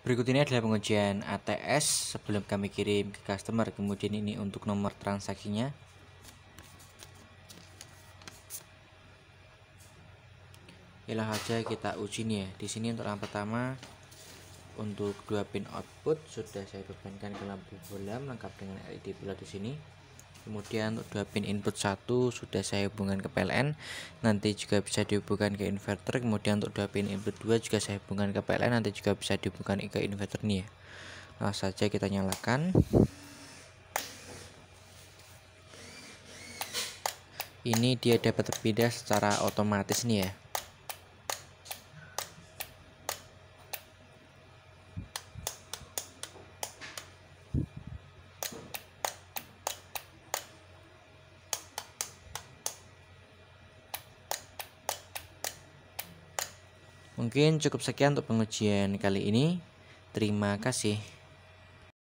Berikut ini adalah pengujian ATS sebelum kami kirim ke customer. Kemudian ini untuk nomor transaksinya. Ilah aja kita uji nih ya. Di sini untuk yang pertama untuk dua pin output sudah saya bebankan ke lampu bolam lengkap dengan LED pula di sini kemudian untuk dua pin input 1 sudah saya hubungkan ke PLN nanti juga bisa dihubungkan ke inverter kemudian untuk dua pin input 2 juga saya hubungkan ke PLN nanti juga bisa dihubungkan ke inverter nih ya nah saja kita nyalakan ini dia dapat terpindah secara otomatis nih ya Mungkin cukup sekian untuk pengujian kali ini. Terima kasih.